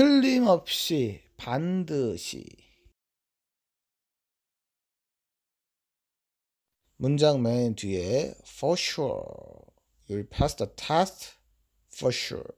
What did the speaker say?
틀림없이 반드시 문장 맨 뒤에 for sure you'll pass the test for sure